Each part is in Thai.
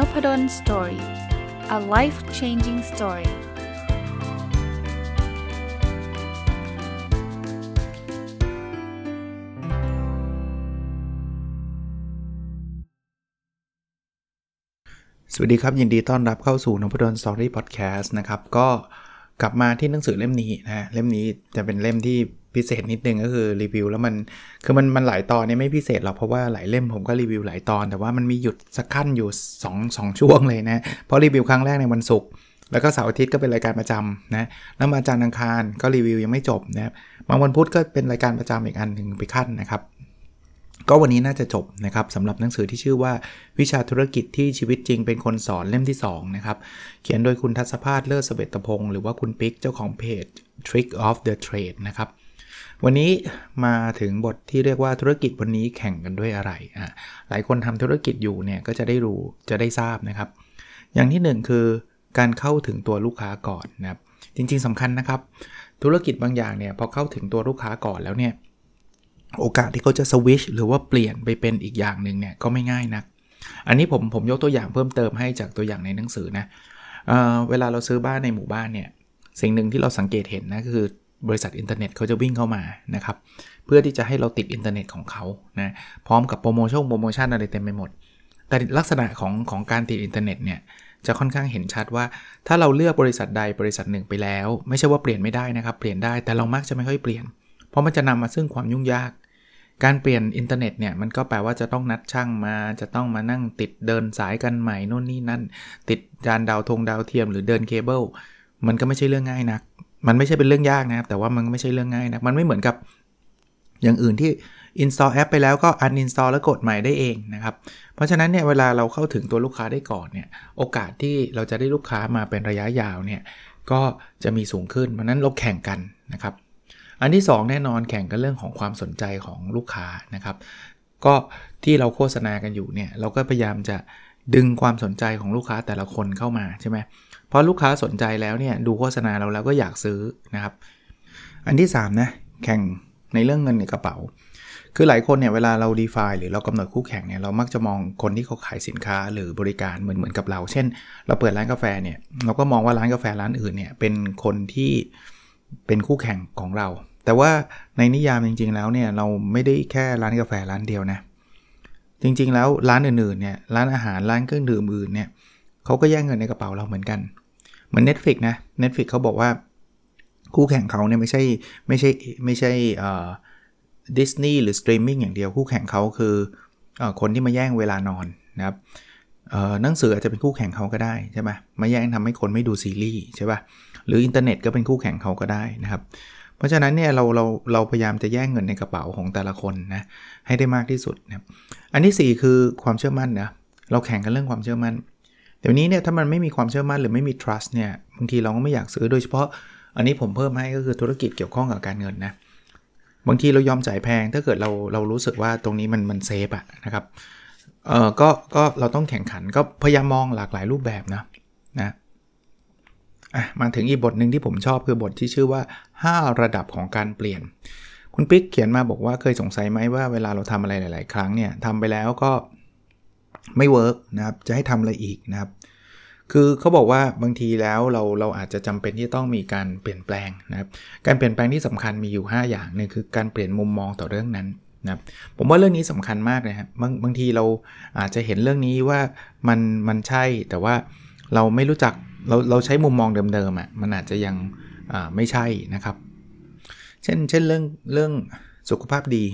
n o p ด d o สตอรี่ a life changing story สวัสดีครับยินดีต้อนรับเข้าสู่น p ดลสตอรี่พอดแคสต์นะครับ ก็กลับมาที่หนังสือเล่มนี้นะเล่มนี้ จะเป็นเล่มที่พิเศษนิดนึงก็คือรีวิวแล้วมันคือมันมันหลายตอนเนี่ยไม่พิเศษหรอกเพราะว่าหลายเล่มผมก็รีวิวหลายตอน แต่ว่ามันมีหยุดสักขั้นอยู่2งช่วงเลยนะเพราะรีวิวครั้งแรกในวันศุกร์แล้วก็เสาร์อาทิตย์ก็เป็นรายการประจำนะแล้วมาจานทร์อังคาร ก็รีวิวยังไม่จบนะบางวันพุธก็เป็นรายการประจำอีกอันหนึ่งไปขั้นนะครับ ก็วันนี้น่าจะจบนะครับสำหรับหนังสือที่ชื่อว่า วิชาธุรกิจที่ชีวิตจริงเป็นคนสอนเล่มที่2นะครับเขียนโดยคุณทัศภาสเลิศเสเวตพงศ์หรือว่าคุณปิ๊กเจ้าของเพจ Trick of the Trade นะครับวันนี้มาถึงบทที่เรียกว่าธุรกิจวันนี้แข่งกันด้วยอะไรอ่ะหลายคนทำธุรกิจอยู่เนี่ยก็จะได้รู้จะได้ทราบนะครับ อย่างที่1คือการเข้าถึงตัวลูกค้าก่อนนะครับจริงๆสำคัญนะครับ ธุรกิจบางอย่างเนี่ยพอเข้าถึงตัวลูกค้าก่อนแล้วเนี่ยโอกาสที่เขาจะสวิชหรือว่าเปลี่ยนไปเป็นอีกอย่างหนึ่งเนี่ยก็ไม่ง่ายนักอันนี้ผมผมยกตัวอย่างเพิ่มเติมให้จากตัวอย่างในหนังสือนะเเวลาเราซื้อบ้านในหมู่บ้านเนี่ยสิ่งหนึ่งที่เราสังเกตเห็นนะคือบริษัทอินเทอร์เน็ตเขาจะวิ่งเข้ามานะครับเพื่อที่จะให้เราติดอินเทอร์เน็ตของเขานะพร้อมกับโปรโมชั่นโปรโมชั่นอะไรเต็มไปหมดแต่ลักษณะของของการติดอินเทอร์เน็ตเนี่ยจะค่อนข้างเห็นชัดว่าถ้าเราเลือกบริษัทใดบริษัทหนึ่งไปแล้วไม่ใช่ว่าเปลี่ยนไม่ได้นะครับเปลี่ยนได้แต่เรามักจะไม่ค่อยเปลี่ยนเพราะมันจะนำมาซึ่งความยุ่งยาก การเปลี่ยนอินเทอร์เน็ตเนี่ยมันก็แปลว่าจะต้องนัดช่างมาจะต้องมานั่งติดเดินสายกันใหม่โน่นนี่นั่นติดจานดาวธงดาวเทียม หรือเดินเคเบิลมันก็ไม่ใช่เรื่องง่ายนักมันไม่ใช่เป็นเรื่องยากนะครับ แต่ว่ามันไม่ใช่เรื่องง่ายนะมันไม่เหมือนกับอย่างอื่นที่อินสต l l แอปไปแล้วก็ uninstall แล้วกดใหม่ได้เองนะครับ เพราะฉะนั้นเนี่ยเวลาเราเข้าถึงตัวลูกค้าได้ก่อนเนี่ยโอกาสที่เราจะได้ลูกค้ามาเป็นระยะยาวเนี่ยก็จะมีสูงขึ้นเพราะนั้นเราแข่งกันนะครับอันที่ 2 แน่นอนแข่งกันเรื่องของความสนใจของลูกค้านะครับก็ที่เราโฆษณากันอยู่เนี่ยเราก็พยายามจะดึงความสนใจของลูกค้าแต่ละคนเข้ามาใช่ไหมเเพราะลูกค้าสนใจแล้วเนี่ยดูโฆษณาเราแล้วก็อยากซื้อนะครับอันที่3นะแข่งในเรื่องเงินในกระเป๋า คือหลายคนเนี่ยเวลาเราดีฟายหรือเรากำหนดคู่แข่งเนี่ยเรามักจะมองคนที่เขาขายสินค้า หรือบริการเหมือนเหมือนกับเรา เช่นเราเปิดร้านกาแฟเนี่ยเราก็มองว่าร้านกาแฟร้านอื่นเนี่ยเป็นคนที่เป็นคู่แข่งของเรา แต่ว่าในนิยามจริงๆแล้วเนี่ยเราไม่ได้แค่ร้านกาแฟร้านเดียวนะจริงๆ แล้วร้านอื่นๆเนี่ยร้านอาหารร้านเครื่องดื่มอื่นเนี่ยเขาก็แย่งเงินในกระเป๋าเราเหมือนกันเหมือน Netflix นะ Netflix เขาบอกว่า คู่แข่งเขาเนี่ยไม่ใช่ไม่ใช่ไม่ใช่ดิสนีย์หรือสตรีมมิ่งอย่างเดียว คู่แข่งเขาคืออคนที่มาแย่งเวลานอนนะครับหนังสืออาจจะเป็นคู่แข่งเขาก็ได้ใช่ไหมมาแย่งทำให้คนไม่ดูซีรีส์ใช่ป่ะหรืออินเทอร์เน็ตก็เป็นคู่แข่งเขาก็ได้นะครับเพราะฉะนั้นเนี่ยเราเราเราพยายามจะแย่งเงินในกระเป๋าของแต่ละคนนะให้ได้มากที่สุดนะอันที่4คือความเชื่อมั่นนะเราแข่งกันเรื่องความเชื่อมั่นเดี๋ยวนี้เนี่ยถ้ามันไม่มีความเชื่อมั่นหรือไม่มี trust เนี่ยบางทีเราก็ไม่อยากซื้อโดยเฉพาะ อันนี้ผมเพิ่มให้ก็คือธุรกิจเกี่ยวข้องกับการเงินนะ บางทีเรายอมจ่ายแพงถ้าเกิดเราเรารู้สึกว่าตรงนี้มันมันเซฟอะนะครับเอ่อก็ก็เราต้องแข่งขันก็พยายามมองหลากหลายรูปแบบนะนะอ่ะมาถึงอีกบทหนึ่งที่ผมชอบคือบทที่ชื่อว่า 5 ระดับของการเปลี่ยนคุณปิ๊กเขียนมาบอกว่าเคยสงสัยไหมว่าเวลาเราทำอะไรหลาย ๆ ครั้งเนี่ยทำไปแล้วก็ไม่เวิร์กนะครับจะให้ทำอะไรอีกนะครับคือเขาบอกว่าบางทีแล้วเราเราอาจจะจำเป็นที่ต้องมีการเปลี่ยนแปลงนะครับ การเปลี่ยนแปลงที่สำคัญมีอยู่ 5 อย่างนึงคือการเปลี่ยนมุมมองต่อเรื่องนั้นนะผมว่าเรื่องนี้สำคัญมากนะครับบางบางทีเราอาจจะเห็นเรื่องนี้ว่ามันมันใช่แต่ว่าเราไม่รู้จักเราเราใช้มุมมองเดิมๆอะ่ะมันอาจจะยังไม่ใช่นะครับเช่นเช่นเรื่องเรื่องสุขภาพดี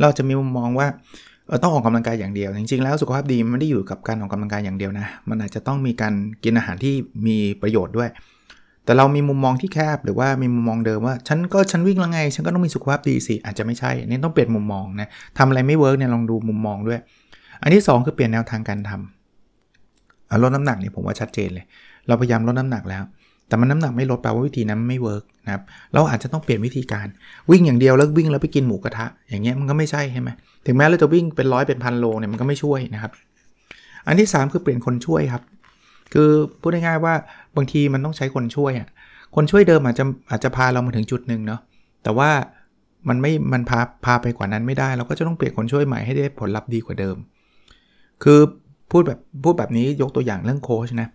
เราจะมีมุมมองว่าเออต้องออกกำลังกายอย่างเดียว จริง ๆ แล้วสุขภาพดีมันไม่ได้อยู่กับการออกกำลังกายอย่างเดียวนะ มันอาจจะต้องมีการกินอาหารที่มีประโยชน์ด้วย แต่เรามีมุมมองที่แคบหรือว่ามีมุมมองเดิมว่าฉันก็ฉันวิ่งแล้วไง ฉันก็ต้องมีสุขภาพดีสิ อาจจะไม่ใช่นี่ต้องเปลี่ยนมุมมองนะทำอะไรไม่เวิร์กเนี่ยลองดูมุมมองด้วย อันที่ 2 คือเปลี่ยนแนวทางการทํลดน้ำหนักเนี่ยผมว่าชัดเจนเลย เราพยายามลดน้ำหนักแล้วแต่มันน้ำหนักไม่ลดแปลว่าวิธีนั้นไม่เวิร์กนะครับ เราอาจจะต้องเปลี่ยนวิธีการ วิ่งอย่างเดียวแล้ววิ่ง แล้วไปกินหมูกระทะ อย่างเงี้ยมันก็ไม่ใช่ใช่ไหมถึงแม้เราจะวิ่งเป็นร้อยเป็นพันโลเนี่ยมันก็ไม่ช่วยนะครับ อันที่ 3 คือเปลี่ยนคนช่วยครับ คือพูดง่ายๆว่าบางทีมันต้องใช้คนช่วยอ่ะคนช่วยเดิมอาจจะอาจจะพาเรามาถึงจุดหนึ่งเนาะ แต่ว่ามันไม่มันพาพาไปกว่านั้นไม่ได้ เราก็จะต้องเปลี่ยนคนช่วยใหม่ให้ได้ผลลัพธ์ดีกว่าเดิม คือพูดแบบพูดแบบนี้ยกตัวอย่างเรื่องโค้ชนะ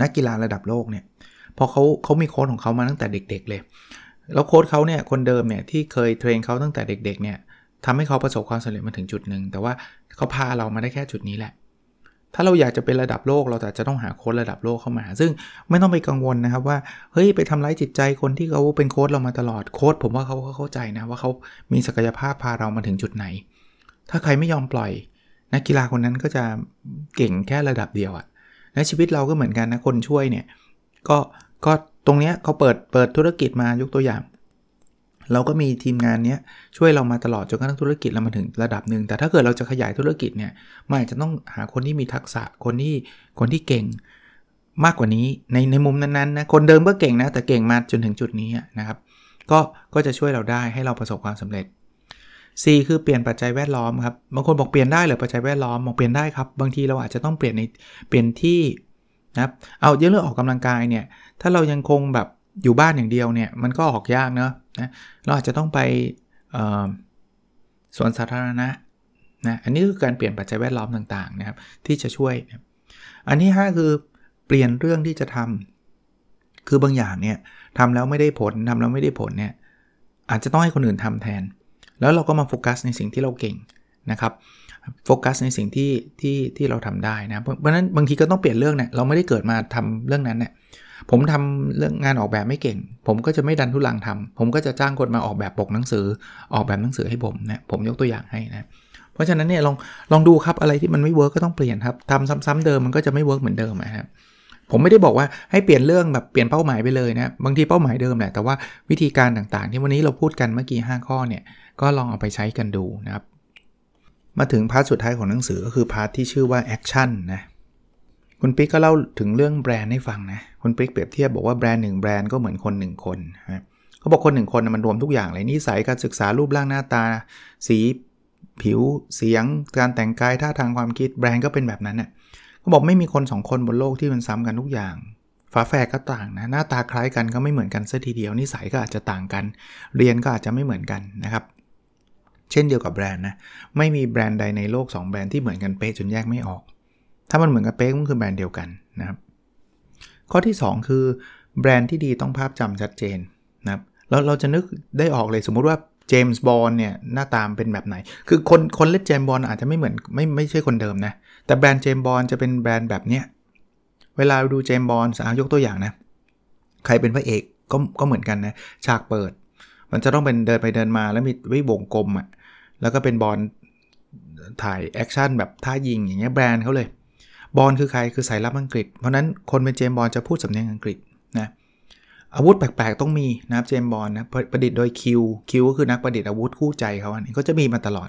นักกีฬาระดับโลกเนี่ยพราะเขาเขามีโค้ดของเขามาตั้งแต่เด็ก ๆ เลย แล้วโค้ดเขาเนี่ยคนเดิมเนี่ยที่เคยเทรนเขาตั้งแต่เด็กๆเนี่ยทำให้เขาประสบความสำเร็จมาถึงจุดหนึ่ง แต่ว่าเขาพาเรามาได้แค่จุดนี้แหละ ถ้าเราอยากจะเป็นระดับโลกเราแต่จะต้องหาโค้ดระดับโลกเข้ามา ซึ่งไม่ต้องไปกังวลนะครับ ว่าเฮ้ยไปทำร้ายจิตใจคนที่เขาเป็นโค้ดเรามาตลอด โค้ดผมว่าเขาเข้าใจนะว่าเขามีศักยภาพพาเรามาถึงจุดไหน ถ้าใครไม่ยอมปล่อยนักกีฬาคนนั้นก็จะเก่งแค่ระดับเดียวอะและชีวิตเราก็เหมือนกันนะคนช่วยเนี่ย ก็เก็ตรงเนี้ยเขาเปิดเปิดธุรกิจมายกตัวอย่าง เราก็มีทีมงานเนี้ยช่วยเรามาตลอดจนกระทั่งธุรกิจเรามาถึงระดับหนึ่งแต่ถ้าเกิดเราจะขยายธุรกิจเนี่ยมันอาจจะต้องหาคนที่มีทักษะคนที่คนที่เก่งมากกว่านี้ในในมุมนั้นๆนะคนเดิมก็เก่งนะแต่เก่งมาจนถึงจุดนี้นะครับก็ก็จะช่วยเราได้ให้เราประสบความสำเร็จ C คือเปลี่ยนปัจจัยแวดล้อมครับบางคนบอกเปลี่ยนได้หรือปัจจัยแวดล้อมบอกเปลี่ยนได้ครับ บางทีเราอาจจะต้องเปลี่ยนในเปลี่ยนที่นะครับเอาเรื่องออกกำลังกายเนี่ยถ้าเรายังคงแบบอยู่บ้านอย่างเดียวเนี่ย มันก็ออกยากเนาะนะเราอาจจะต้องไปส่วนสาธารณะนะ อันนี้คือการเปลี่ยนปัจจัยแวดล้อมต่างๆนะครับที่จะช่วยนะอันที่5คือเปลี่ยนเรื่องที่จะทำ คือบางอย่างเนี่ยทำแล้วไม่ได้ผลทำแล้วไม่ได้ผลเนี่ยอาจจะต้องให้คนอื่นทำแทน แล้วเราก็มาโฟกัสในสิ่งที่เราเก่งนะครับ โฟกัสในสิ่งที่ที่ที่เราทำได้นะ เพราะฉะนั้นบางทีก็ต้องเปลี่ยนเรื่องเนะี่ยเราไม่ได้เกิดมาทำเรื่องนั้นเนะี่ยผมทำเรื่องงานออกแบบไม่เก่ง ผมก็จะไม่ดันทุลังทำ ผมก็จะจ้างคนมาออกแบบปกหนังสือ ออกแบบหนังสือให้ผมนะ ผมยกตัวอย่างให้นะ เพราะฉะนั้นเนี่ยลองลองดูครับอะไรที่มันไม่เวิร์กก็ต้องเปลี่ยนครับทำซ้ำๆเดิมมันก็จะไม่เวิร์กเหมือนเดิมนะครับผมไม่ได้บอกว่าให้เปลี่ยนเรื่องแบบเปลี่ยนเป้าหมายไปเลยนะ บางทีเป้าหมายเดิมแหละ แต่ว่าวิธีการต่างๆ ที่วันนี้เราพูดกันเมื่อกี้5ข้อเนี่ย ก็ลองเอาไปใช้กันดูนะครับ มาถึงพาร์ทสุดท้ายของหนังสือก็คือพาร์ทที่ชื่อว่าแอคชั่นนะคุณปิ๊กก็เล่าถึงเรื่องแบรนด์ให้ฟังนะ คุณปิ๊กเปรียบเทียบบอกว่าแบรนด์หนึ่งแบรนด์ก็เหมือนคนหนึ่งคนนะเขาบอกคนหนึ่งคนมันรวมทุกอย่างเลยนิสัยการศึกษารูปร่างหน้าตา สี ผิว เสียง การแต่งกายท่าทางความคิดแบรนด์ก็เป็นแบบนั้นนะ่ยเขาบอกไม่มีคนสองคนบนโลกที่มันซ้ำกันทุกอย่างฝาแฝดก็ต่างนะหน้าตาคล้ายกันก็ไม่เหมือนกันซะทีเดียวนิสัยก็อาจจะต่างกัน เรียนก็อาจจะไม่เหมือนกันนะครับเช่นเดียวกับแบรนด์นะไม่มีแบรนด์ใดในโลก2แบรนด์ที่เหมือนกันเป๊ะจนแยกไม่ออกถ้ามันเหมือนกับเป๊กมันคือแบรนด์เดียวกันนะครับข้อที่ 2 คือแบรนด์ที่ดีต้องภาพจำชัดเจนนะครับเราเราจะนึกได้ออกเลยสมมุติว่าเจมส์บอลเนี่ยหน้าตามเป็นแบบไหน คือคนคนเล่นเจมส์บอลอาจจะไม่เหมือนไม่ไม่ใช่คนเดิมนะแต่แบรนด์เจมส์บอลจะเป็นแบรนด์แบบเนี้ยเวลาดูเจมส์บอลสายกตัวอย่างนะใครเป็นพระเอกก็ก็เหมือนกันนะฉากเปิด มันจะต้องเป็นเดินไปเดินมาแล้วมีวิวงกลมอะ่ะแล้วก็เป็นบอลถ่ายแอคชั่นแบบท่ายิงอย่างเงี้ยแบรนด์เขาเลยบอลคือใครคือสายลับอังกฤษเพราะนั้นคนเป็นเจมบอลจะพูดสำเนียงอังกฤษนะอาวุธแปลกๆ ต้องมีนะเจมบอลนะประดิษฐ์โดยคิวคิวก็คือนักประดิษฐ์อาวุธ คู่ใจเขาอันนี้ก็จะมีมาตลอด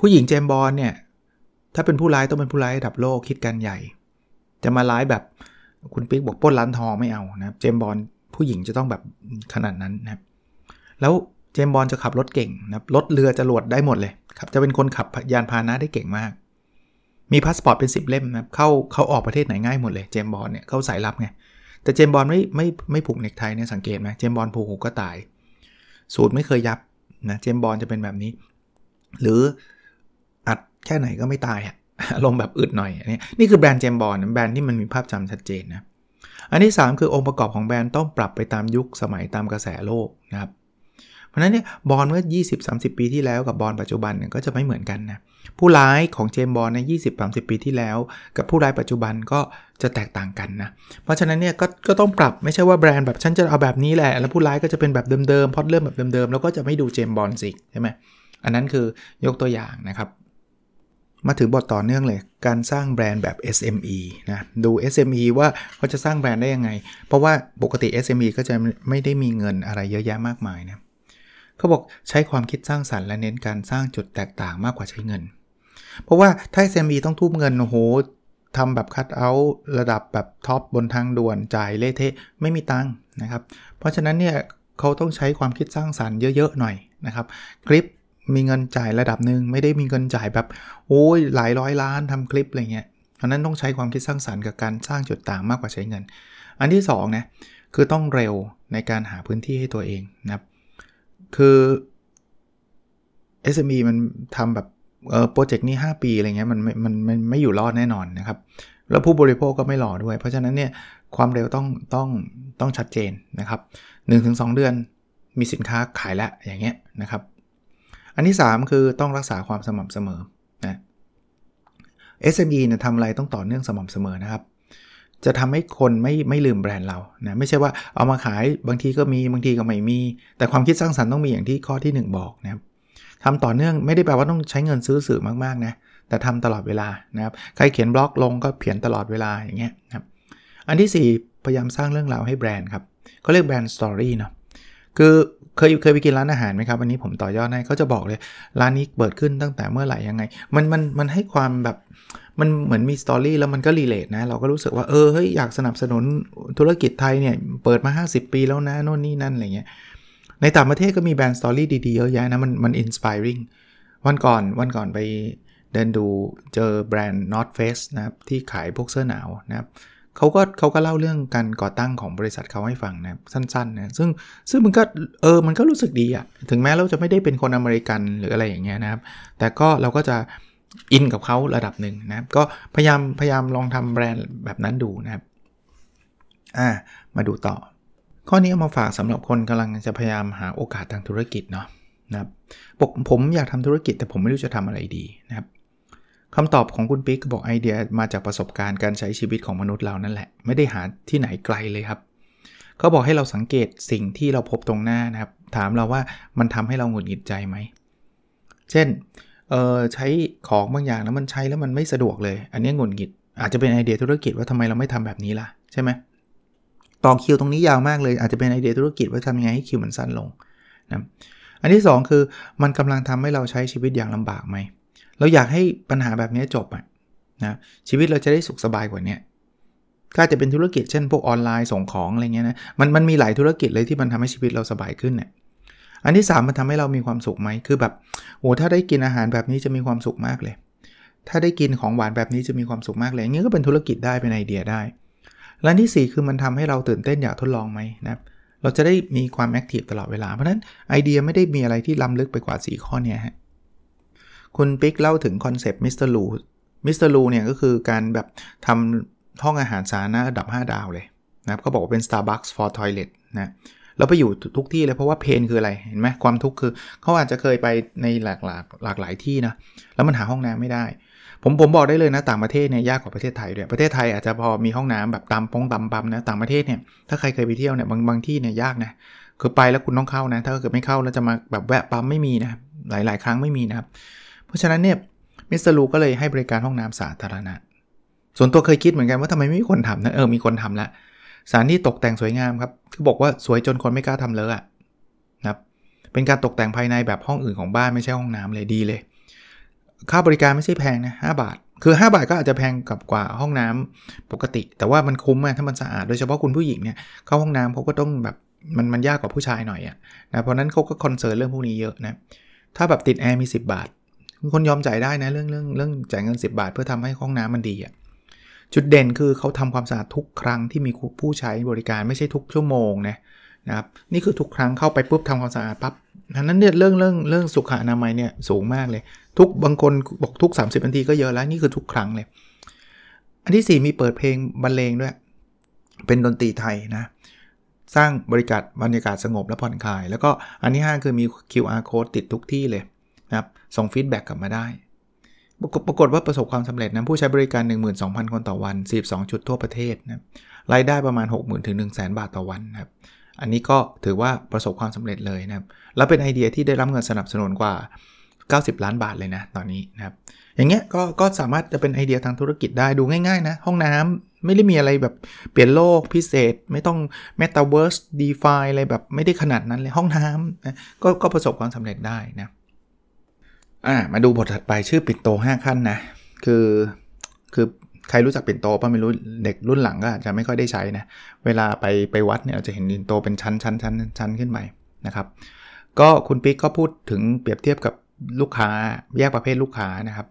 ผู้หญิงเจมบอลเนี่ยถ้าเป็นผู้ร้ายต้องเป็นผู้ร้ายระดับโลกคิดการใหญ่ จะมาร้ายแบบคุณปิ๊กบอกป้นร้านทองไม่เอานะเจมบอลผู้หญิงจะต้องแบบขนาดนั้นนะแล้วเจมบอลจะขับรถเก่งนะรรถเรือจะหลวดได้หมดเลยครับจะเป็นคนขับยานพาหนะได้เก่งมากมีพาสปอร์ตเป็น 10 เล่มนะเข้าเขาออกประเทศไหนง่ายหมดเลย เจมบอลเนี่ยเขาสายลับไง แต่เจมบอลไม่ไม่ไม่ผูกเน็กไทเนี่ยสังเกตไหมเจมบอลผูกหูก็ตาย สูตรไม่เคยยับนะ เจมบอลจะเป็นแบบนี้ หรืออัดแค่ไหนก็ไม่ตายอะอารมณ์แบบอึดหน่อย อันนี้นี่คือแบรนด์เจมบอลแบรนด์ที่มันมีภาพจำชัดเจนนะ อันที่ 3 คือองค์ประกอบของแบรนด์ต้องปรับไปตามยุคสมัยตามกระแสโลกนะครับเพราะฉะนั้นเนี่ยบอลเมื่อ 20-30 ปีที่แล้วกับบอลปัจจุบันเนี่ยก็จะไม่เหมือนกันนะผู้ร้ายของเจมบอลใน 20-30 ปีที่แล้ว กับผู้ร้ายปัจจุบันก็จะแตกต่างกันนะเพราะฉะนั้นเนี่ยกก็ต้องปรับไม่ใช่ว่าแบรนด์แบบฉันจะเอาแบบนี้แหละแล้วผู้ร้ายก็จะเป็นแบบเดิมๆพอดเริ่มแบบเดิมๆแล้วก็จะไม่ดูเจมบอลสิใช่ไหมอันนั้นคือยกตัวอย่างนะครับมาถึงบทต่อเนื่องเลยการสร้างแบรนด์แบบ SME นะดู SME ว่าเขาจะสร้างแบรนด์ได้ยังไง เพราะว่าปกติ SME ก็จะไม่ได้มีเงินอะไรเยอะแยะมากมายนะเขาบอกใช้ความคิดสร้างสรรค์และเน้นการสร้างจุดแตกต่างมากกว่าใช้เงิน เพราะว่าถ้าเซมีต้องทุ่มเงินโอ้โหทำแบบคัดเอา์ระดับแบบท็อปบนทางด่วนจ่ายเละเทะไม่มีตังค์นะครับ เพราะฉะนั้นเนี่ยเขาต้องใช้ความคิดสร้างสารรค์เยอะๆหน่อยนะครับ คลิปมีเงินจ่ายระดับหนึ่ง ไม่ได้มีเงินจ่ายแบบโอ้ยหลายร้อยล้านทำคลิปอะไรเงี้ยเพราะนั้นต้องใช้ความคิดสร้างสารรค์กับการสร้างจุดต่างมากกว่าใช้เงิน อันที่2นะคือต้องเร็วในการหาพื้นที่ให้ตัวเองนะครับคือ SME มันทำแบบเออโปรเจกต์นี้ 5 ปีอะไรเงี้ยมันมันมมนไม่อยู่รอดแน่นอนนะครับ แล้วผู้บริโภคก็ไม่หลอด้วย เพราะฉะนั้นเนี่ยความเร็วต้องต้องต้องชัดเจนนะครับ 1-2 เดือนมีสินค้าขายละอย่างเงี้ยนะครับ อันที่3คือต้องรักษาความสม่ำเสมอนะ SME เนี่ยทำอะไรต้องต่อเนื่องสม่ำเสมอนะครับจะทำให้คนไม่ไม่ลืมแบรนด์เรา นะ ไม่ใช่ว่าเอามาขายบางทีก็มี บางทีก็ไม่มี แต่ความคิดสร้างสรรค์ต้องมีอย่างที่ข้อที่ 1 บอกนะครับทำต่อเนื่องไม่ได้แปลว่าต้องใช้เงินซื้อสื่อมากๆนะ แต่ทำตลอดเวลา นะครับ ใครเขียนบล็อกลงก็เขียนตลอดเวลา อย่างเงี้ยนะครับ อันที่ 4 พยายามสร้างเรื่องราวให้แบรนด์ครับเขาเรียกแบรนด์สตอรี่เนาะ คือ เคยเคยไปกินร้านอาหารไหมครับ อันนี้ผมต่อยอดให้เขาจะบอกเลย ร้านนี้เปิดขึ้นตั้งแต่เมื่อไหร่ยังไง มันมันมันให้ความแบบมันเหมือนมีสตอรี่แล้วมันก็รีเลทนะ เราก็รู้สึกว่าเออเฮ้ยอยากสนับสนุนธุรกิจไทยเนี่ย เปิดมา 50 ปีแล้วนะโน่นนี่ นั่น อะไรเงี้ยในต่างประเทศก็มีแบรนด์สตอรี่ดี ๆเยอะแยะนะ มันมันอินสปายริงวันก่อนวันก่อนไปเดินดูเจอแบรนด์ North Face นะที่ขายพวกเสื้อหนาวนะครับเขาก็เขาก็เล่าเรื่องการก่อตั้งของบริษัทเขาให้ฟังนะสั้นๆนะซึ่งซึ่งมันก็เออมันก็รู้สึกดีอะถึงแม้เราจะไม่ได้เป็นคนอเมริกันหรืออะไรอย่างเงี้ยนะครับ แต่ก็เราก็จะอินกับเขาระดับหนึ่งนะครับ ก็พยายามพยายามลองทำแบรนด์แบบนั้นดูนะครับอ่ามาดูต่อ ข้อนี้เอามาฝากสำหรับคนกำลังจะพยายามหาโอกาสทางธุรกิจเนาะนะครับผมผมอยากทำธุรกิจแต่ผมไม่รู้จะทำอะไรดี นะครับคำตอบของคุณปิ๊กบอก ไอเดียมาจากประสบการณ์การใช้ชีวิตของมนุษย์เรา นั่นแหละ ไม่ได้หาที่ไหนไกลเลยครับเขาบอกให้เราสังเกตสิ่งที่เราพบตรงหน้านะครับถามเราว่ามันทำให้เราหงุดหงิดใจไหมเช่นเออใช้ของบางอย่าง แล้วมันใช้แล้วมันไม่สะดวกเลย อันนี้งุนงิด อาจจะเป็นไอเดียธุรกิจว่าทำไมเราไม่ทำแบบนี้ล่ะ ใช่ไหมต่อคิวตรงนี้ยาวมากเลย อาจจะเป็นไอเดียธุรกิจว่าทำยังไงให้คิวมันสั้นลงนะอันที่2คือมันกำลังทำให้เราใช้ชีวิตอย่างลำบากไหมเราอยากให้ปัญหาแบบนี้จบอ่ะนะชีวิตเราจะได้สุขสบายกว่านี้ถ้าจะเป็นธุรกิจ เช่นพวกออนไลน์ส่งของอะไรเงี้ยนะมันมันมีหลายธุรกิจเลยที่มันทำให้ชีวิตเราสบายขึ้นเนี่ยอันที่3มันทำให้เรามีความสุขไหมคือแบบโอ้ถ้าได้กินอาหารแบบนี้จะมีความสุขมากเลย ถ้าได้กินของหวานแบบนี้จะมีความสุขมากเลยอย่างนี้ก็เป็นธุรกิจได้ เป็นไอเดียได้ และที่ 4 คือมันทำให้เราตื่นเต้นอยากทดลองไหมนะเราจะได้มีความแอคทีฟตลอดเวลา เพราะนั้นไอเดียไม่ได้มีอะไรที่ล้ำลึกไปกว่า4 ข้อเนี่ยฮะคุณปิ๊กเล่าถึงคอนเซปต์มิสเตอร์ลู มิสเตอร์ลูเนี่ยก็คือการแบบทำห้องอาหารสาธารณะระดับ5ดาวเลยนะครับเขาบอกว่าเป็น Starbucks for toilet นะแล้วไปอยู่ทุกที่เลยเพราะว่าเพนคืออะไรเห็นไหมความทุกข์คือเขาอาจจะเคยไปในหลากหลายหลากหลายที่นะแล้วมันหาห้องน้ำไม่ได้ ผมผมบอกได้เลยนะต่างประเทศเนี่ยยากกว่าประเทศไทยด้วยประเทศไทยอาจจะพอมีห้องน้ำแบบตามปงตามปั๊มนะต่างประเทศเนี่ยถ้าใครเคยไปเที่ยวเนี่ยบางบางที่เนี่ยยากนะคือไปแล้วคุณต้องเข้านะถ้าเกิดไม่เข้าแล้วจะมาแบบแวะปั๊มไม่มีนะหลายหลายครั้งไม่มีนะครับ เพราะฉะนั้นเนี่ยมิสเตอร์ลูก็เลยให้บริการห้องน้ำสาธารณะ ส่วนตัวเคยคิดเหมือนกันว่าทำไมไม่มีคนทำนะเออมีคนทำแลวสถานที่ตกแต่งสวยงามครับ คือบอกว่าสวยจนคนไม่กล้าทำเลอะนะครับ เป็นการตกแต่งภายในแบบห้องอื่นของบ้านไม่ใช่ห้องน้ำเลยดีเลย ค่าบริการไม่ใช่แพงนะหบาท คือ 5 บาทก็อาจจะแพงกับกว่าห้องน้ำปกติ แต่ว่ามันคุ้มอะถ้ามันสะอาด โดยเฉพาะคุณผู้หญิงเนี่ยเข้าห้องน้ำเขาก็ต้องแบบมันมันยากกว่าผู้ชายหน่อยอะนะ เพราะนั้นเขาก็คอนเซิร์นเรื่องพวกนี้เยอะนะ ถ้าแบบติดแอร์มี 10 บาท คนยอมจ่ายได้นะเรื่องเรื่องเรื่องจ่ายเงิน 10 บาทเพื่อทำให้ห้องน้ำมันดีอะจุดเด่นคือเขาทำความสะอาดทุกครั้งที่มีผู้ใช้บริการไม่ใช่ทุกชั่วโมงนะนะครับนี่คือทุกครั้งเข้าไปปุ๊บทำความสะอาดปั๊บนั้นเนี่ยเรื่องเรื่องเรื่องสุขอนามัยเนี่ยสูงมากเลยทุกบางคนบอกทุก 30นาทีก็เยอะแล้วนี่คือทุกครั้งเลย อันที่ 4 มีเปิดเพลงบรรเลงด้วยเป็นดนตรีไทยนะสร้างบริการบรรยากาศสงบและผ่อนคลาย แล้วก็อันที่5คือมี QR code ติดทุกที่เลยนะครับส่งฟีดแบ็กกลับมาได้ปรากฏว่าประสบความสำเร็จนะผู้ใช้บริการ 12,000 คนต่อวัน42จุดทั่วประเทศนะรายได้ประมาณ 60,000 ถึง 100,000 บาทต่อวันนะครับอันนี้ก็ถือว่าประสบความสำเร็จเลยนะครับแล้วเป็นไอเดียที่ได้รับเงินสนับสนุนกว่า 90 ล้านบาทเลยนะ ตอนนี้นะครับ อย่างเงี้ยก็ก็สามารถจะเป็นไอเดียทางธุรกิจได้ดูง่ายๆนะห้องน้ำ ไม่ได้มีอะไรแบบเปลี่ยนโลกพิเศษ ไม่ต้อง Metaverse DeFi อะไรแบบไม่ได้ขนาดนั้นเลยห้องน้ำนะกก็ประสบความสำเร็จได้นะอ่ามาดูบทถัดไปชื่อปิดโต 5 ขั้นนะ คือคือใครรู้จักปิ่นโตป่ะไม่รู้เด็กรุ่นหลังก็อาจจะไม่ค่อยได้ใช้นะเวลาไปไปวัดเนี่ยเราจะเห็นปิ่นโตเป็นชั้นชั้นชั้นชั้นขึ้นไปนะครับ ก็คุณปิ๊กก็พูดถึงเปรียบเทียบกับลูกค้าแยกประเภทลูกค้านะครับ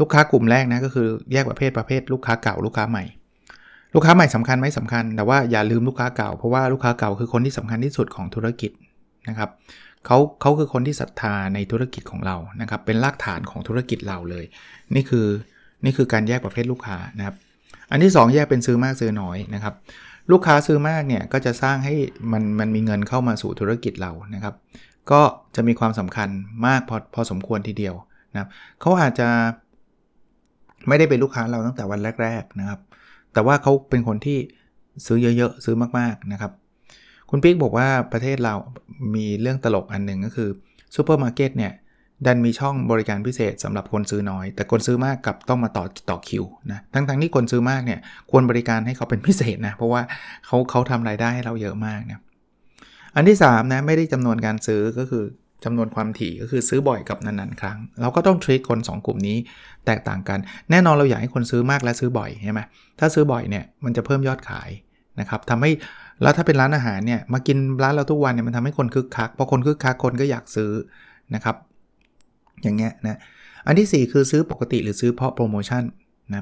ลูกค้ากลุ่มแรกนะก็คือแยกประเภทประเภทลูกค้าเก่าลูกค้าใหม่ ลูกค้าใหม่สำคัญไหมสำคัญ แต่ว่าอย่าลืมลูกค้าเก่า เพราะว่าลูกค้าเก่าคือคนที่สำคัญที่สุดของธุรกิจนะครับเขาเขาคือคนที่ศรัทธาในธุรกิจของเรานะครับ เป็นรากฐานของธุรกิจเราเลย นี่คือนี่คือการแยกประเภทลูกค้านะครับ อันที่ 2 แยกเป็นซื้อมากซื้อน้อยนะครับ ลูกค้าซื้อมากเนี่ยก็จะสร้างให้มันมันมีเงินเข้ามาสู่ธุรกิจเรานะครับ ก็จะมีความสำคัญมากพอพอสมควรทีเดียวนะครับเขาอาจจะไม่ได้ เป็น ลูกค้าเราตั้งแต่วันแรกๆนะครับ แต่ว่าเขาเป็นคนที่ซื้อเยอะ ๆ ซื้อมากๆนะครับคุณปิ๊กบอกว่าประเทศเรามีเรื่องตลกอันหนึ่งก็คือซูเปอร์มาร์เก็ตเนี่ยดันมีช่องบริการพิเศษสำหรับคนซื้อน้อย แต่คนซื้อมากกับต้องมาต่อต่อคิวนะทั้งๆที่คนซื้อมากเนี่ยควรบริการให้เขาเป็นพิเศษนะเพราะว่าเขาเขาทำรายได้ให้เราเยอะมากนะอันที่3นะไม่ได้จำนวนการซื้อก็คือจำนวนความถี่ก็คือซื้อบ่อยกับนานๆ ครั้ง เราก็ต้องทรีตคน2 กลุ่มนี้แตกต่างกัน แน่นอนเราอยากให้คนซื้อมากและซื้อบ่อยใช่ไหมถ้าซื้อบ่อยเนี่ยมันจะเพิ่มยอดขายนะครับทำให้แล้วถ้าเป็นร้านอาหารเนี่ยมากินร้านเราทุกวันเนี่ยมันทำให้คนคึกคักพอคนคึกคักคนก็อยากซื้อนะครับอย่างเงี้ยนะอันที่ 4คือซื้อปกติหรือซื้อเพราะโปรโมชั่นนะ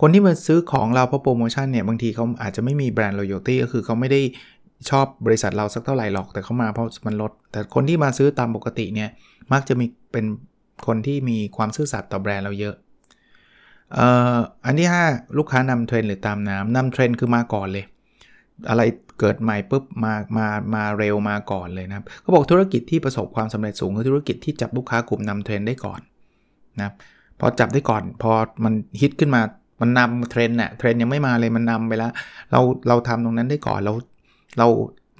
คนที่มาซื้อของเราเพราะโปรโมชั่นเนี่ยบางทีเขาอาจจะไม่มีแบรนด์อยัลตี้ก็คือเขาไม่ได้ชอบบริษัทเราสักเท่าไหร่หรอกแต่เขามาเพราะมันลด แต่คนที่มาซื้อตามปกติเนี่ยมักจะมีเป็นคนที่มีความซื่อสัตย์ต่อแบรนด์เราเยอะอันที่ 5 ลูกค้านำเทรนหรือตามน้ำนำเทรนคือมาก่อนเลยอะไรเกิดใหม่ปุ๊บมามามาเร็วมาก่อนเลยนะครับเขาบอกธุรกิจที่ประสบความสำเร็จสูงคือธุรกิจที่จับลูกค้ากลุ่มนำเทรนได้ก่อนนะครับพอจับได้ก่อนพอมันฮิตขึ้นมามันนำเทรนเน่ยเทรนยังไม่มาเลยมันนำไปแล้วเราเราทำตรงนั้นได้ก่อนเราเรา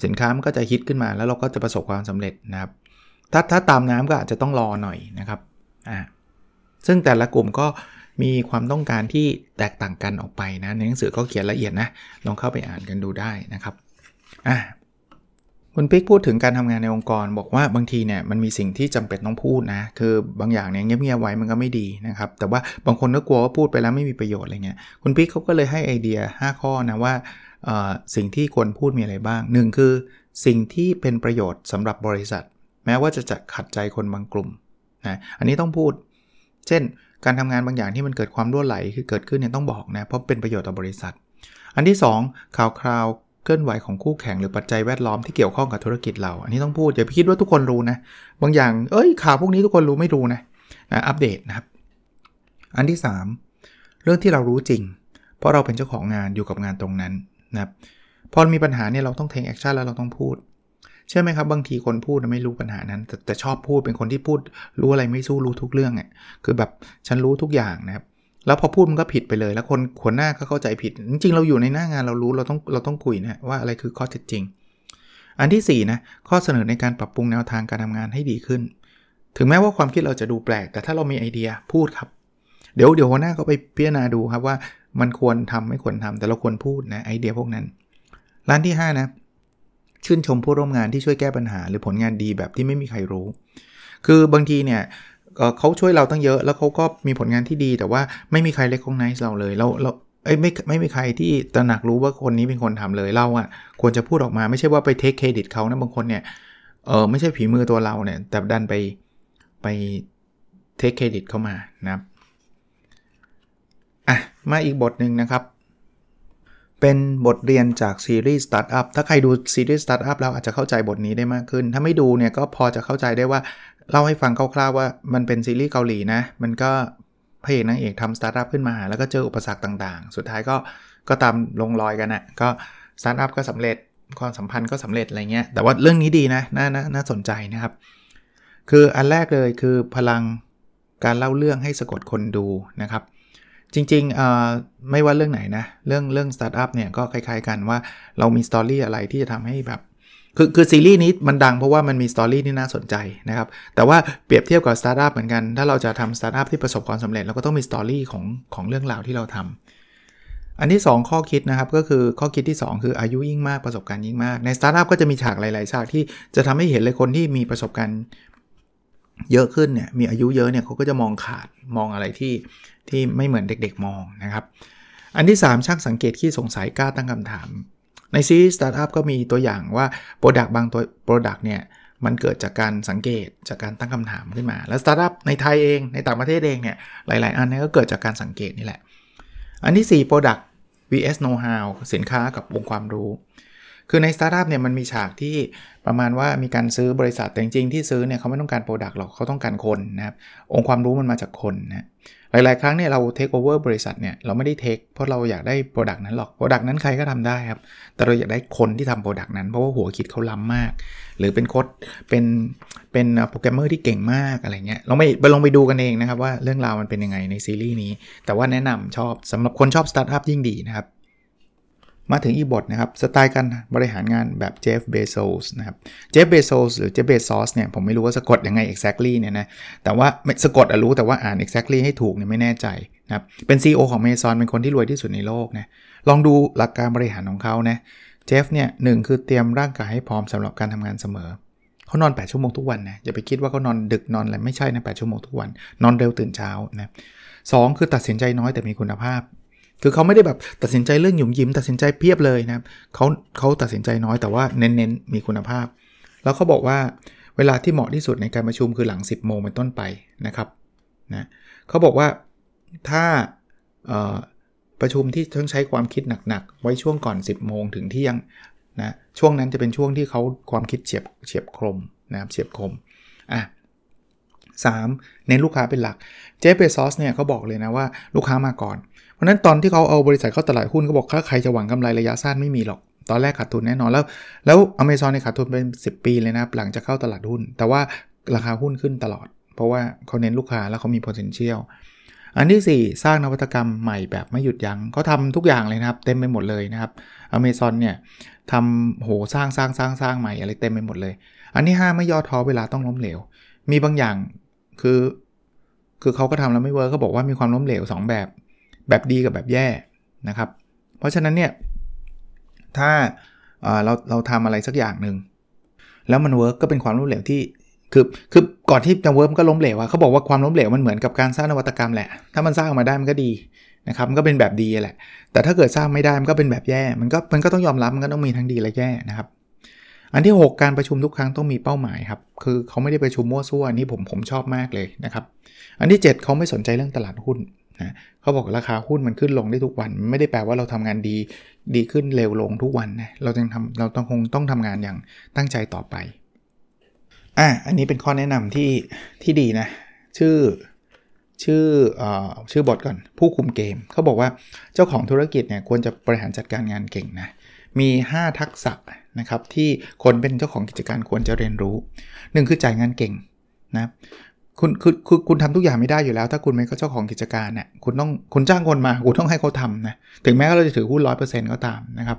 สินค้ามันก็จะฮิตขึ้นมา แล้วเราก็จะประสบความสำเร็จนะครับ ถ้าถ้าตามน้ำก็อาจจะต้องรอหน่อยนะครับอ่าซึ่งแต่ละกลุ่มก็มีความต้องการที่แตกต่างกันออกไปนะ ในหนังสือก็เขียนละเอียดนะลองเข้าไปอ่านกันดูได้นะครับอ่ะคุณปิ๊กพูดถึงการทำงานในองค์กร บอกว่าบางทีเนี่ยมันมีสิ่งที่จำเป็นต้องพูดนะคือบางอย่างเนี่ยเงียบๆไว้มันก็ไม่ดีนะครับ แต่ว่าบางคนก็กลัวว่าพูดไปแล้วไม่มีประโยชน์อะไรเงี้ยคุณปิ๊กเขาก็เลยให้ไอเดีย 5 ข้อนะว่าสิ่งที่ควรพูดมีอะไรบ้าง1คือสิ่งที่เป็นประโยชน์สำหรับบริษัทแม้ว่าจะจะขัดใจคนบางกลุ่มนะอันนี้ต้องพูด เช่นการทำงานบางอย่างที่มันเกิดความรั่วไหลคือเกิดขึ้นเนี่ยต้องบอกนะเพราะเป็นประโยชน์ต่อบริษัท อันที่ 2 ข่าวคราวเคลื่อนไหวของคู่แข่ง หรือปัจจัยแวดล้อมที่เกี่ยวข้องกับธุรกิจเราอันนี้ต้องพูดอย่าไปคิดว่าทุกคนรู้นะบางอย่างเอ้ยข่าวพวกนี้ทุกคนรู้ไม่รู้นะนะอัปเดตนะครับอันที่ 3 เรื่องที่เรารู้จริงเพราะเราเป็นเจ้าของงานอยู่กับงานตรงนั้นนะครับพอมีปัญหาเนี่ยเราต้องเทคแอคชั่นแล้วเราต้องพูดเชื่อไหมครับบางทีคนพูดไม่รู้ปัญหานั้น แต่แตชอบพูดเป็นคนที่พูดรู้อะไรไม่สู้รู้ทุกเรื่องอ่ะคือแบบฉันรู้ทุกอย่างนะครับแล้วพอพูดมันก็ผิดไปเลย แล้วคนหัวหน้าก็เข้าใจผิดจริง ๆ เราอยู่ในหน้างานเรารู้เราต้องเราต้องคุยนะว่า อะไรคือข้อเท็จจริง อันที่4นะข้อเสนอในการปรับปรุงแนวทางการทำงานให้ดีขึ้น ถึงแม้ว่าความคิดเราจะดูแปลก แต่ถ้าเรามีไอเดียพูดครับ เดี๋ยวเดี๋ยวหัวหน้าก็ไปพิจารณาดูครับว่ามันควรทำไม่ควรทำ แต่เราควรพูดนะไอเดียพวกนั้นร้านที่ 5 นะชื่นชมผู้ร่วมงานที่ช่วยแก้ปัญหาหรือผลงานดีแบบที่ไม่มีใครรู้ คือบางทีเนี่ยเขาช่วยเราตั้งเยอะ แล้วเขาก็มีผลงานที่ดี แต่ว่าไม่มีใครเล็กของไนซ์เราเลยเราเราเอ้ยไม่ไม่มีใครที่ตระหนักรู้ว่าคนนี้เป็นคนทำเลยเราอะ่ะควรจะพูดออกมาไม่ใช่ว่าไปเทคเครดิตเขานะบางคนเนี่ยเออไม่ใช่ผีมือตัวเราเนี่ยแต่ดันไปไปเทคเครดิตเข้ามานะครับอ่ะมาอีกบทหนึ่งนะครับเป็นบทเรียนจากซีรีส์สตาร์ทอัพถ้าใครดูซีรีส์สตาร์ทอัพแล้วอาจจะเข้าใจบทนี้ได้มากขึ้น ถ้าไม่ดูเนี่ยก็พอจะเข้าใจได้ว่าเล่าให้ฟังคร่าวๆว่า มันเป็นซีรีส์เกาหลีนะ มันก็พระเอกนางเอกทำสตาร์ทอัพขึ้นมาแล้วก็เจออุปสรรคต่างๆ สุดท้ายก็ก็ตามลงรอยกันนะ่ะ ก็สตาร์ทอัพก็สำเร็จ ความสัมพันธ์ก็สำเร็จอะไรเงี้ย แต่ว่าเรื่องนี้ดีนะ น่า น่าสนใจนะครับ คืออันแรกเลยคือพลังการเล่าเรื่องให้สะกดคนดูนะครับจริงๆ ไม่ว่าเรื่องไหนนะ เรื่องเรื่องสตาร์ทอัพเนี่ยก็คล้ายๆกันว่าเรามีสตอรี่อะไรที่จะทำให้แบบ คือคือซีรีส์นี้มันดังเพราะว่ามันมีสตอรี่ที่น่าสนใจนะครับแต่ว่าเปรียบเทียบกับสตาร์ทอัพเหมือนกันถ้าเราจะทำสตาร์ทอัพที่ประสบความสำเร็จเราก็ต้องมีสตอรี่ของของเรื่องราวที่เราทำ อันที่ 2 ข้อคิดนะครับก็คือข้อคิดที่ 2 คือ อายุยิ่งมากประสบการณ์ยิ่งมากในสตาร์ทอัพก็จะมีฉากหลายๆฉากที่จะทำให้เห็นเลยคนที่มีประสบการณ์เยอะขึ้นเนี่ยมีอายุเยอะเนี่ยเขาก็จะมองขาดมองอะไรที่ที่ไม่เหมือนเด็กๆมองนะครับอันที่ 3 ช่างสังเกตขี้สงสัยกล้าตั้งคำถาม ในซีรีส์สตาร์ทอัพก็มีตัวอย่างว่าโปรดักต์บางตัวโปรดักต์เนี่ยมันเกิดจากการสังเกตจากการตั้งคำถามขึ้นมา แล้วสตาร์ทอัพในไทยเองในต่างประเทศเองเนี่ยหลายๆอันนี้ก็เกิดจากการสังเกตนี่แหละ อันที่ 4 Product vs know how สินค้ากับองค์ความรู้คือในสตาร์ทอัพเนี่ยมันมีฉากที่ประมาณว่ามีการซื้อบริษัทแต่จริงๆที่ซื้อเนี่ยเขาไม่ต้องการโปรดักต์หรอกเขาต้องการคนนะครับองค์ความรู้มันมาจากคนนะหลายๆครั้งเนี่ยเราเทคโอเวอร์บริษัทเนี่ยเราไม่ได้เทคเพราะเราอยากได้โปรดักต์นั้นหรอกโปรดักต์นั้นใครก็ทำได้ครับแต่เราอยากได้คนที่ทำโปรดักต์นั้นเพราะว่าหัวคิดเขาล้ามากหรือเป็นโค้ดเป็นเป็นโปรแกรมเมอร์ที่เก่งมากอะไรเงี้ยลองไปลองไปดูกันเองนะครับ ว่าเรื่องราวมันเป็นยังไงในซีรีส์นี้ แต่ว่าแนะนำชอบสำหรับคนชอบสตาร์ทอัพยิ่งดีนะครับมาถึงอีบทนะครับสไตล์การบริหารงานแบบเจฟเบโซสนะครับเจฟเบโซสหรือเจฟเบซอสเนี่ยผมไม่รู้ว่าสะกดยังไง exactly เนี่ยนะแต่ว่าสะกดอะรู้แต่ว่าอ่าน exactly ให้ถูกเนี่ยไม่แน่ใจนะครับเป็น CEO ของเมซอนเป็นคนที่รวยที่สุดในโลกนะลองดูหลักการบริหารของเขานะเจฟเนี่ยหนึ่งคือเตรียมร่างกายให้พร้อมสำหรับการทำงานเสมอเขานอน 8 ชั่วโมงทุกวันนะอย่าไปคิดว่าเขานอนดึกนอนอะไรไม่ใช่นะ8ชั่วโมงทุกวัน นอนเร็วตื่นเช้านะสคือตัดสินใจน้อยแต่มีคุณภาพคือเขาไม่ได้แบบตัดสินใจเรื่องหยุ่มยิ้ม ตัดสินใจเพียบเลยนะครับเขาเขาตัดสินใจน้อยแต่ว่าเน้น ๆ มีคุณภาพ แล้วเขาบอกว่าเวลาที่เหมาะที่สุดในการประชุมคือหลัง 10โมงเป็นต้นไปนะครับนะเขาบอกว่าถ้าประชุมที่ต้องใช้ความคิดหนัก ๆ ไว้ช่วงก่อน 10โมงถึงเที่ยงนะช่วงนั้นจะเป็นช่วงที่เขาความคิดเฉียบเฉียบคมนะครับเฉียบคมอ่ะสามเน้นลูกค้าเป็นหลักเจฟเบซอสเนี่ยเขาบอกเลยนะว่าลูกค้ามาก่อนราะนั้นตอนที่เขาเอาบริษัทเข้าตลาดหุ้นก็บอกถ้าใครจะหวังกำไรระยะสั้นไม่มีหรอก ตอนแรกขาดทุนแน่นอนแล้ว แล้วอเมซอนเนี่ยขาดทุนเป็น 10 ปีเลยนะหลังจากเข้าตลาดหุ้น แต่ว่าราคาหุ้นขึ้นตลอด เพราะว่าเขาเน้นลูกค้าแล้วเขามี potential อันที่4สร้างนวัตกรรมใหม่แบบไม่หยุดยัง้งเขาทาทุกอย่างเลยนะครับ เต็มไปหมดเลยนะครับอเมซอนเนี่ยทำโหสร้างสร้างสร้างสร้างใหม่อะไรเต็มไปหมดเลย อันที่5ไม่ย่อท้อเวลาต้องล้มเหลว มีบางอย่างคือคือเขาก็ทำแล้วไม่เวิร์กเขาบอกว่ามีความล้มเหลว2แบบแบบดีกับแบบแย่นะครับเพราะฉะนั้นเนี่ยถ้าเราเราทำอะไรสักอย่างหนึ่งแล้วมันเวิร์กก็เป็นความล้มเหลวที่ คือคือก่อนที่จะเวิร์กก็ล้มเหลวอะเขาบอกว่าความล้มเหลวมันเหมือนกับการสร้างนวัตกรรมแหละ ถ้ามันสร้างออกมาได้มันก็ดีนะครับมันก็เป็นแบบดีแหละแต่ถ้าเกิดสร้างไม่ได้มันก็เป็นแบบแย่มันก็มันก็ต้องยอมรับมันก็ต้องมีทั้งดีและแย่นะครับอันที่ 6 การประชุมทุกครั้งต้องมีเป้าหมายครับคือเขาไม่ได้ประชุมมั่วซั่วนี่ผมผมชอบมากเลยนะครับอันที่ 7เขาไม่สนใจเรื่องตลาดหุ้นนะเขาบอกราคาหุ้นมันขึ้นลงได้ทุกวัน ไม่ได้แปลว่าเราทำงานดี ดีขึ้นเร็วลงทุกวันนะเราจึงทำเราต้องคงต้องทำงานอย่างตั้งใจต่อไปอ่ะอันนี้เป็นข้อแนะนำที่ที่ดีนะชื่อชื่ออชื่อบทก่อน ผู้คุมเกมเขาบอกว่าเจ้าของธุรกิจเนี่ยควรจะบริหารจัดการงานเก่งนะมี 5 ทักษะนะครับ ที่คนเป็นเจ้าของกิจการควรจะเรียนรู้1คือจ่ายงานเก่งนะคุณคือคือคุณทำทุกอย่างไม่ได้อยู่แล้ว ถ้าคุณไม่ก็เจ้าของกิจการเนี่ยคุณต้องคุณจ้างคนมาคุณ ต้องให้เขาทำนะถึงแม้เราจะถือหุ้นร้อยเปอร์เซ็นต์ก็ตาม นะครับ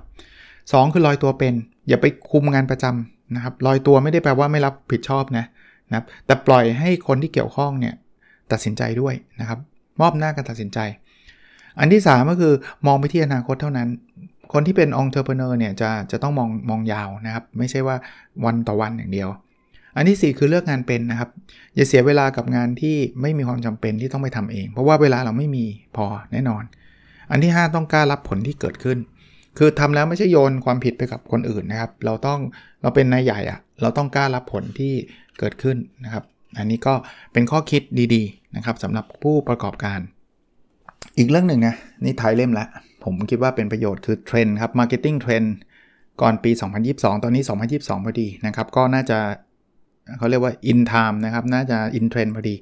สองคือลอยตัวเป็น อย่าไปคุมงานประจำนะครับลอยตัวไม่ได้แปลว่าไม่รับผิดชอบนะนะครับแต่ปล่อยให้คนที่เกี่ยวข้องเนี่ย ตัดสินใจด้วยนะครับมอบหน้าการตัดสินใจ อันที่ 3 ก็คือมองไปที่อนาคตเท่านั้นคนที่เป็นองค์เทอร์เพเนอร์เนี่ยจะจะต้องมองมองยาวนะครับไม่ใช่ว่าวันต่อวันอย่างเดียวอันที่ 4 คือเลือกงานเป็นนะครับ อย่าเสียเวลากับงานที่ไม่มีความจำเป็นที่ต้องไปทำเอง เพราะว่าเวลาเราไม่มีพอแน่นอน อันที่ 5 ต้องกล้ารับผลที่เกิดขึ้น คือทำแล้วไม่ใช่โยนความผิดไปกับคนอื่นนะครับ เราต้องเราเป็นนายใหญ่อะเราต้องกล้ารับผลที่เกิดขึ้นนะครับ อันนี้ก็เป็นข้อคิดดีๆนะครับสำหรับผู้ประกอบการ อีกเรื่องหนึ่งนะนี่ทายเล่มละ ผมคิดว่าเป็นประโยชน์คือเทรนด์ครับมาร์เก็ตติ้งเทรนด์ก่อนปี 2022 ตอนนี้ 2022พอดีนะครับก็น่าจะเขาเรียกว่า in time นะครับน่าจะ in trend พอดี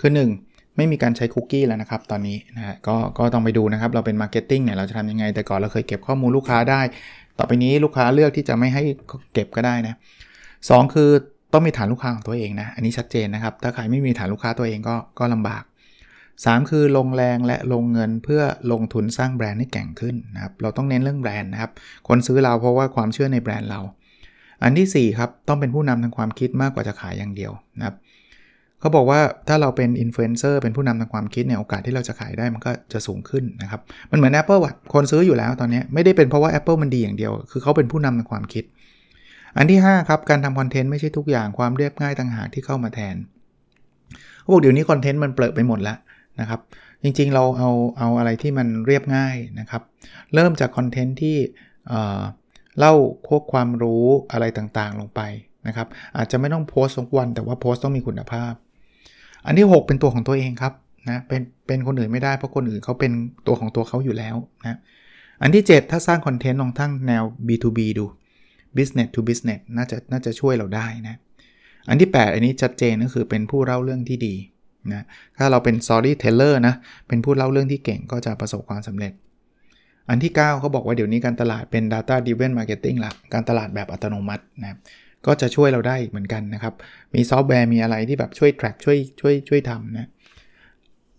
คือ1ไม่มีการใช้คุกกี้แล้วนะครับ ตอนนี้นะฮะก็ก็ต้องไปดูนะครับ เราเป็นมาร์เก็ตติ้งเนี่ยเราจะทำยังไง แต่ก่อนเราเคยเก็บข้อมูลลูกค้าได้ ต่อไปนี้ลูกค้าเลือกที่จะไม่ให้เก็บก็ได้นะสคือต้องมีฐานลูกค้าของตัวเองนะอันนี้ชัดเจนนะครับ ถ้าใครไม่มีฐานลูกค้าตัวเองก็ก็ลำบาก 3 คือลงแรงและลงเงินเพื่อลงทุนสร้างแบรนด์ให้แข่งขึ้นนะครับเราต้องเน้นเรื่องแบรนด์นะครับคนซื้อเราเพราะว่าความเชื่อในแบรนด์เราอันที่4ครับต้องเป็นผู้นำทางความคิดมากกว่าจะขายอย่างเดียวนะครับเขาบอกว่าถ้าเราเป็นอินฟลูเอนเซอร์เป็นผู้นำทางความคิดเนี่ยโอกาสที่เราจะขายได้มันก็จะสูงขึ้นนะครับมันเหมือน Apple วัดคนซื้ออยู่แล้วตอนนี้ไม่ได้เป็นเพราะว่า Apple มันดีอย่างเดียวคือเขาเป็นผู้นำทางความคิด อันที่5ครับการทำคอนเทนต์ไม่ใช่ทุกอย่างความเรียบง่ายต่างหากที่เข้ามาแทนเขาบอกเดี๋ยวนี้คอนเทนต์มันเปลอะไปหมดแล้วนะครับ จริงๆเราเอาเอาอะไรที่มันเรียบง่ายนะครับ เริ่มจากคอนเทนต์ที่เล่าพวกความรู้อะไรต่างๆลงไปนะครับ อาจจะไม่ต้องโพสต์ทุกวันแต่ว่าโพสต์ต้องมีคุณภาพ อันที่ 6 เป็นตัวของตัวเองครับนะเป็นเป็นคนอื่นไม่ได้เพราะคนอื่นเขาเป็นตัวของตัวเขาอยู่แล้วนะ อันที่ 7 ถ้าสร้างคอนเทนต์ลองทั้งแนว B2B ดู business to business น่าจะน่าจะช่วยเราได้นะ อันที่ 8 อันนี้ชัดเจนก็คือเป็นผู้เล่าเรื่องที่ดีนะ ถ้าเราเป็น storyteller นะเป็นผู้เล่าเรื่องที่เก่งก็จะประสบความสำเร็จอันที่ 9เขาบอกว่าเดี๋ยวนี้การตลาดเป็น data driven marketing ละการตลาดแบบอัตโนมัตินะครับก็จะช่วยเราได้เหมือนกันนะครับ มีซอฟต์แวร์มีอะไรที่แบบช่วย track ช่วยช่วยช่วยทำนะ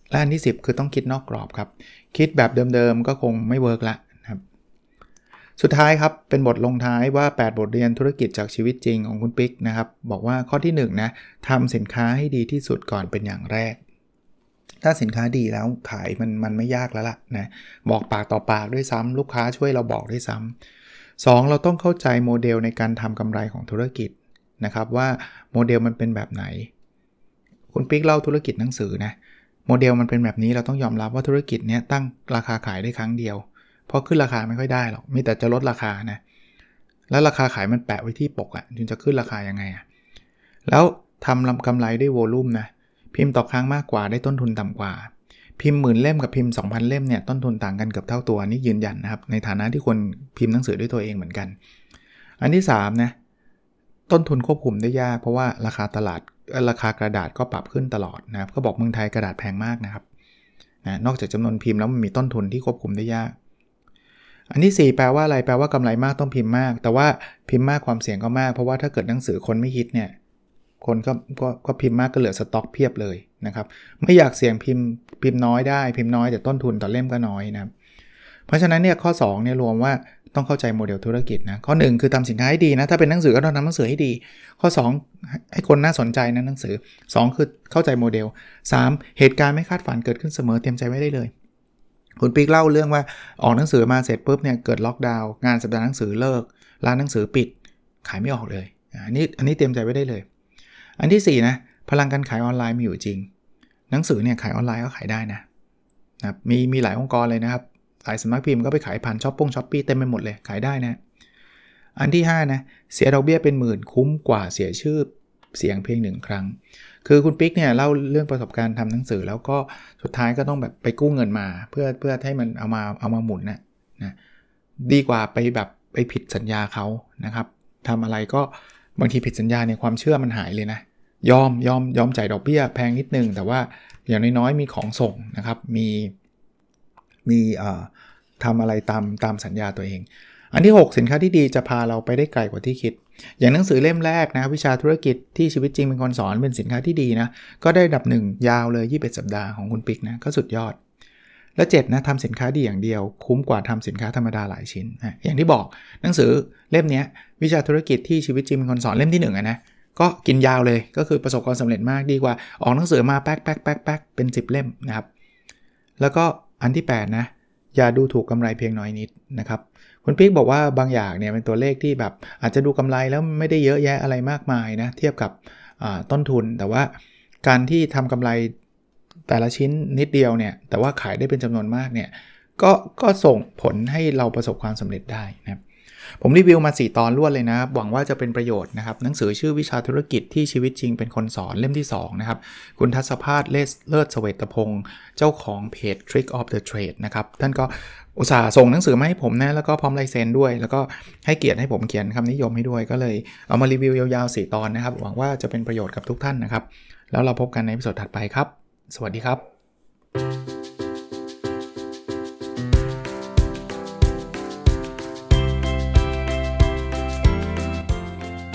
และอันที่ 10 คือต้องคิดนอกกรอบครับ คิดแบบเดิมๆ ก็คงไม่เวิร์กละนะครับสุดท้ายครับ เป็นบทลงท้ายว่า 8 บทเรียนธุรกิจจากชีวิตจริงของคุณปิ๊กนะครับ บอกว่าข้อที่1นนะทำสินค้าให้ดีที่สุดก่อนเป็นอย่างแรกถ้าสินค้าดีแล้วขายมันมันไม่ยากแล้วล่ะนะบอกปากต่อปากด้วยซ้ำลูกค้าช่วยเราบอกด้วยซ้ำ 2. เราต้องเข้าใจโมเดลในการทำกำไรของธุรกิจนะครับ ว่าโมเดลมันเป็นแบบไหน คุณปิ๊กเล่าธุรกิจหนังสือนะโมเดลมันเป็นแบบนี้เราต้องยอมรับว่าธุรกิจเนี้ยตั้งราคาขายได้ครั้งเดียว เพราะขึ้นราคาไม่ค่อยได้หรอกมีแต่จะลดราคานะแล้วราคาขายมันแปะไว้ที่ปกอะ่ะจึงจะขึ้นราคายังไงอะ่ะแล้วทำกำไรด้วยโวลูมนะพิมพ์ต่อครั้งมากกว่าได้ต้นทุนต่ำกว่า พิมพ์หมื่นเล่มกับพิมพ์ 2,000 เล่มเนี่ยต้นทุนต่างกันเกือบเท่าตัวนี่ยืนยันนะครับในฐานะที่คนพิมพ์หนังสือด้วยตัวเองเหมือนกัน อันที่3นะต้นทุนควบคุมได้ยากเพราะว่าราคาตลาดราคากระดาษก็ปรับขึ้นตลอดนะครับก็บอกเมืองไทยกระดาษแพงมากนะครับนะนอกจากจำนวนพิมพ์แล้วมันมีต้นทุนที่ควบคุมได้ยากอันที่4แปลว่าอะไรแปลว่ากำไรมากต้องพิมพ์มาก แต่ว่าพิมพ์มากความเสี่ยงก็มาก เพราะว่าถ้าเกิดหนังสือคนไม่ฮิตเนี่ยคนก็กก็พิมพ์มากก็เหลือสต็อกเพียบเลยนะครับ ไม่อยากเสี่ยงพิมพ์พิมพ์น้อยได้พิมพ์น้อยแต่ต้นทุนต่อเล่มก็น้อยนะเพราะฉะนั้นเนี่ยข้อ2เนี่ยรวมว่าต้องเข้าใจโมเดลธุรกิจนะข้อ 1 คือทำสินค้าให้ดีนะถ้าเป็นหนังสือก็ต้องทำหนังสือให้ดี ข้อ 2 ให้คนน่าสนใจนะหนังสือ2คือเข้าใจโมเดล 3 เหตุการณ์ไม่คาดฝันเกิดขึ้นเสมอเตรียมใจไว้ได้เลย คุณปิ๊กเล่าเรื่องว่าออกหนังสือมาเสร็จปุ๊บเนี่ยเกิดล็อกดาวน์งานสัปดาห์หนังสือเลิกร้านหนังสือปิดขายไม่ออกเลยอันนี้อันนี้เตรียมใจไว้ได้เลยอันที่4นะพลังการขายออนไลน์มีอยู่จริง หนังสือเนี่ยขายออนไลน์ก็ขายได้นะนะมีมีหลายองค์กรเลยนะครับหลายสมัครพิมพ์ก็ไปขายผ่านช้อปปงช้อปปี้เต็มไปหมดเลยขายได้นะอันที่5นะเสียดอกเบี้ยเป็นหมื่นคุ้มกว่าเสียชื่อเสียงเพียงหนึ่งครั้ง คือคุณปิ๊กเนี่ยเล่าเรื่องประสบการณ์ทำหนังสือแล้วก็สุดท้ายก็ต้องแบบไปกู้เงินมาเพื่อเพื่อให้มันเอามาเอามาหมุนนะนะดีกว่าไปแบบไปผิดสัญญาเขานะครับทำอะไรก็บางทีผิดสัญญาเนี่ยความเชื่อมันหายเลยนะยอม ยอม ยอมจ่ายดอกเบี้ยแพงนิดนึง แต่ว่าอย่างน้อย ๆ มีของส่งนะครับ มีมีทำอะไรตามตามสัญญาตัวเอง อันที่ 6 สินค้าที่ดีจะพาเราไปได้ไกลกว่าที่คิด อย่างหนังสือเล่มแรกนะวิชาธุรกิจที่ชีวิตจริงเป็นคนสอน เป็นสินค้าที่ดีนะ ก็ได้ดับหนึ่งยาวเลย21สัปดาห์ของคุณปิกนะก็สุดยอด และ7นะทำสินค้าดีอย่างเดียว คุ้มกว่าทำสินค้าธรรมดาหลายชิ้นนะอย่างที่บอก หนังสือเล่มนี้วิชาธุรกิจที่ชีวิตจริงเป็นคนสอน เล่มที่1นึ่งนะก็กินยาวเลยก็คือประสบความสำเร็จมากดีกว่าออกหนังสือมาแป๊กแป๊กแป๊กแป๊กเป็น 10เล่มนะครับแล้วก็อันที่ 8 นะ อย่าดูถูกกำไรเพียงน้อยนิดนะครับคุณพิกบอกว่าบางอย่างเนี่ยเป็นตัวเลขที่แบบอาจจะดูกำไรแล้วไม่ได้เยอะแยะอะไรมากมายนะเทียบกับต้นทุน แต่ว่าการที่ทำกำไรแต่ละชิ้นนิดเดียวเนี่ยแต่ว่าขายได้เป็นจำนวนมากเนี่ยก็ก็ส่งผลให้เราประสบความสำเร็จได้นะครับผมรีวิวมา 4 ตอนรวดเลยนะหวังว่าจะเป็นประโยชน์นะครับ หนังสือชื่อวิชาธุรกิจที่ชีวิตจริงเป็นคนสอนเล่มที่ 2 นะครับ คุณทัศภาสเลิศเสวตพงศ์เจ้าของเพจ Trick of the Trade นะครับ ท่านก็อุตส่าห์ส่งหนังสือมาให้ผมนะ แล้วก็พร้อมลายเซ็นด้วย แล้วก็ให้เกียรติให้ผมเขียนคำนิยมให้ด้วยก็เลยเอามารีวิวยาวๆ4ตอนนะครับ หวังว่าจะเป็นประโยชน์กับทุกท่านนะครับ แล้วเราพบกันในพิสดถัดไปครับ สวัสดีครับ